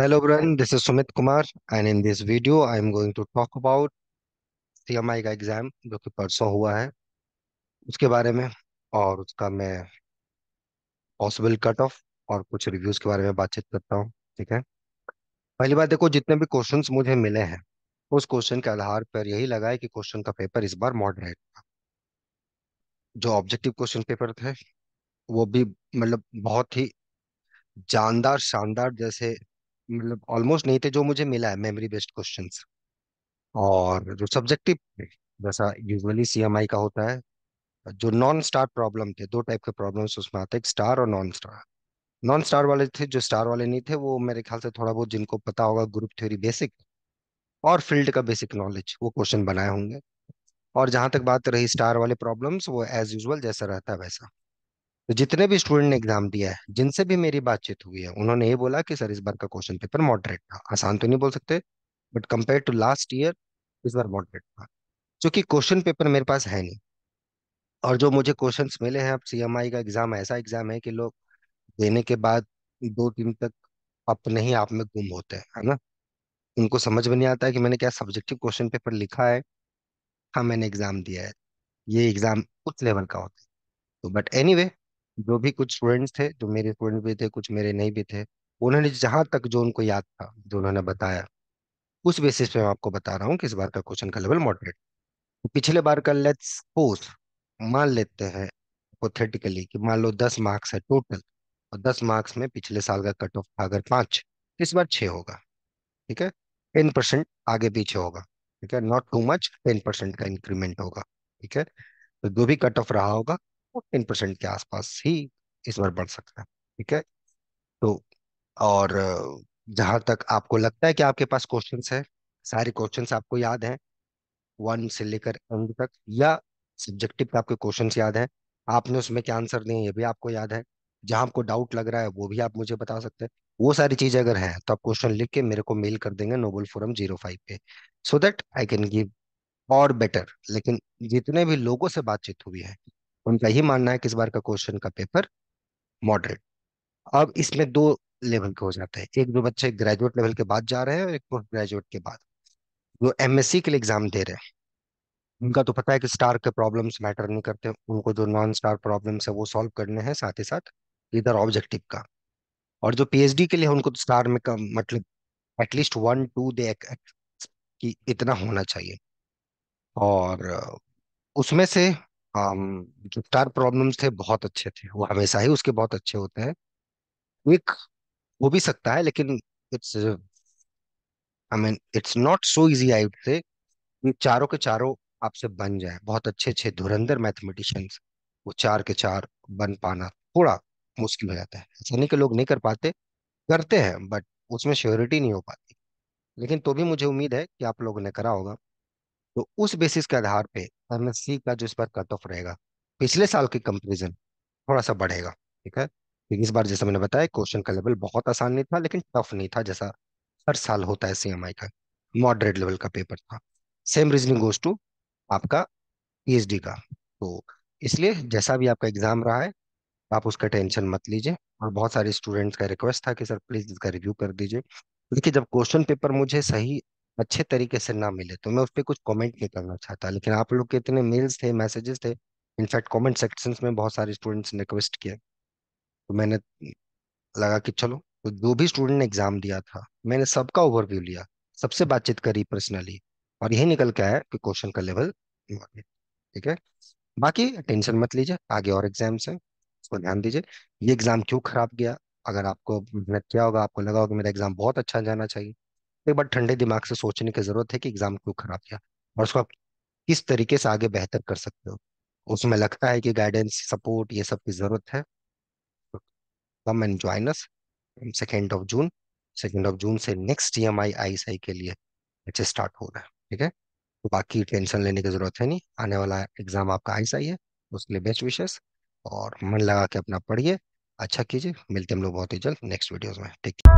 Hello everyone, this is Sumit Kumar and in this video I am going to talk about CMI का exam जो कि परसों हुआ है उसके बारे में और उसका मैं पॉसिबल कट ऑफ और कुछ रिव्यूज़ के बारे में बातचीत करता हूँ ठीक है पहली बात देखो जितने भी questions मुझे मिले हैं उस क्वेश्चन के आधार पर यही लगा है कि क्वेश्चन का पेपर इस बार मॉडरेट था जो ऑब्जेक्टिव क्वेश्चन पेपर थे वो भी मतलब बहुत ही जानदार शानदार जैसे मतलब ऑलमोस्ट नहीं थे जो मुझे मिला है मेमोरी बेस्ड क्वेश्चंस और जो सब्जेक्टिव जैसा यूजली सी का होता है जो नॉन स्टार प्रॉब्लम थे दो टाइप के प्रॉब्लम्स उसमें आते हैं स्टार और नॉन स्टार नॉन स्टार वाले थे जो स्टार वाले नहीं थे वो मेरे ख्याल से थोड़ा बहुत जिनको पता होगा ग्रुप थ्योरी बेसिक और फील्ड का बेसिक नॉलेज वो क्वेश्चन बनाए होंगे और जहां तक बात रही स्टार वाले प्रॉब्लम्स वो एज यूजल जैसा रहता है वैसा तो जितने भी स्टूडेंट ने एग्जाम दिया है जिनसे भी मेरी बातचीत हुई है उन्होंने ये बोला कि सर इस बार का क्वेश्चन पेपर मॉडरेट था आसान तो नहीं बोल सकते but compare to last year इस बार मॉडरेट था क्योंकि क्वेश्चन पेपर मेरे पास है नहीं और जो मुझे क्वेश्चंस मिले हैं अब सीएमआई का एग्जाम ऐसा एग्जाम है कि लोग देने के बाद दो दिन तक अपने ही आप में गुम होते हैं है ना उनको समझ में नहीं आता है कि मैंने क्या सब्जेक्टिव क्वेश्चन पेपर लिखा है हाँ मैंने एग्जाम दिया है ये एग्जाम उस लेवल का होता है तो बट एनी anyway, जो भी कुछ स्टूडेंट्स थे जो मेरे स्टूडेंट भी थे कुछ मेरे नहीं भी थे उन्होंने जहाँ तक जो उनको याद था जो उन्होंने बताया उस बेसिस पे मैं आपको बता रहा हूँ कि इस बार का क्वेश्चन का लेवल मॉडरेट पिछले बार का लेट्स सपोज मान लेते हैं पोथेटिकली कि मान लो दस मार्क्स है टोटल और दस मार्क्स में पिछले साल का कट ऑफ था अगर पाँच तो इस बार छः होगा ठीक है टेन परसेंट आगे पीछे होगा ठीक है not too much ten percent का इंक्रीमेंट होगा ठीक है तो जो भी कट ऑफ रहा होगा टेन परसेंट के आसपास ही इस बार बढ़ सकता है ठीक है तो और जहां तक आपको लगता है कि आपके पास क्वेश्चन है सारे क्वेश्चन आपको याद है वन से लेकर एंड तक या सब्जेक्टिव आपके क्वेश्चन याद है आपने उसमें क्या आंसर दिए ये भी आपको याद है जहां आपको डाउट लग रहा है वो भी आप मुझे बता सकते हैं वो सारी चीजें अगर हैं तो आप क्वेश्चन लिख के मेरे को मेल कर देंगे नोबल फोरम जीरो फाइव पे so that I can give और बेटर लेकिन जितने भी लोगों से बातचीत हुई है उनका ही मानना है कि इस बार का क्वेश्चन का पेपर मॉडरेट अब इसमें दो लेवल के हो जाते हैं एक जो बच्चे ग्रेजुएट लेवल के बाद जा रहे हैं और एक पोस्ट ग्रेजुएट के बाद जो एम के लिए एग्जाम दे रहे हैं उनका तो पता है कि स्टार के प्रॉब्लम्स मैटर नहीं करते उनको जो नॉन स्टार प्रॉब्लम्स है वो सॉल्व करने हैं साथ ही साथ इधर ऑब्जेक्टिव का और जो पीएचडी के लिए उनको तो स्टार में कम मतलब एटलीस्ट वन टू दे कि इतना होना चाहिए और उसमें से um, जो प्रॉब्लम्स थे बहुत अच्छे थे वो हमेशा ही उसके बहुत अच्छे होते हैं क्विक हो भी सकता है लेकिन it's I mean it's not so easy I would say चारों के चारों आपसे बन जाए बहुत अच्छे अच्छे धुरंधर मैथमेटिशियंस वो चार के चार बन पाना थोड़ा मुश्किल हो जाता है ऐसा नहीं कि लोग नहीं कर पाते करते हैं बट उसमें श्योरिटी नहीं हो पाती लेकिन तो भी मुझे उम्मीद है कि आप लोगों ने करा होगा तो उस बेसिस के आधार पे एमएससी का जो इस बार कट ऑफ रहेगा पिछले साल के कंपेरिजन थोड़ा सा बढ़ेगा ठीक है क्योंकि इस बार जैसा मैंने बताया क्वेश्चन का लेवल बहुत आसान नहीं था लेकिन टफ नहीं था जैसा हर साल होता है सी का मॉडरेट लेवल का पेपर था सेम रीजनिंग गोज टू आपका पी का तो इसलिए जैसा भी आपका एग्जाम रहा है आप उसका टेंशन मत लीजिए और बहुत सारे स्टूडेंट्स का रिक्वेस्ट था कि सर प्लीज इसका रिव्यू कर दीजिए देखिए जब क्वेश्चन पेपर मुझे सही अच्छे तरीके से ना मिले तो मैं उस पर कुछ कमेंट नहीं करना चाहता लेकिन आप लोग के इतने मेल्स थे मैसेजेस थे इनफैक्ट कमेंट सेक्शन में बहुत सारे स्टूडेंट्स ने रिक्वेस्ट किया तो मैंने लगा कि चलो तो जो भी स्टूडेंट ने एग्जाम दिया था मैंने सबका ओवरव्यू लिया सबसे बातचीत करी पर्सनली और यही निकल के आया कि क्वेश्चन का लेवल ठीक है बाकी टेंशन मत लीजिए आगे और एग्जाम्स हैं उसको ध्यान दीजिए ये एग्जाम क्यों खराब गया अगर आपको मेहनत किया होगा आपको लगा होगा मेरा एग्जाम बहुत अच्छा जाना चाहिए एक बार ठंडे दिमाग से सोचने की जरूरत है कि एग्जाम क्यों खराब किया और उसको आप किस तरीके से आगे बेहतर कर सकते हो उसमें लगता है कि गाइडेंस सपोर्ट ये सब की जरूरत है come and join us second of June second of June से next E M I I S के लिए अच्छे स्टार्ट हो रहा है ठीक है तो बाकी टेंशन लेने की जरूरत है नहीं आने वाला एग्जाम आपका आई एस है उसके लिए बेस्ट विशेष और मन लगा के अपना पढ़िए अच्छा कीजिए मिलते हम लोग बहुत ही जल्द नेक्स्ट वीडियोज में ठीक है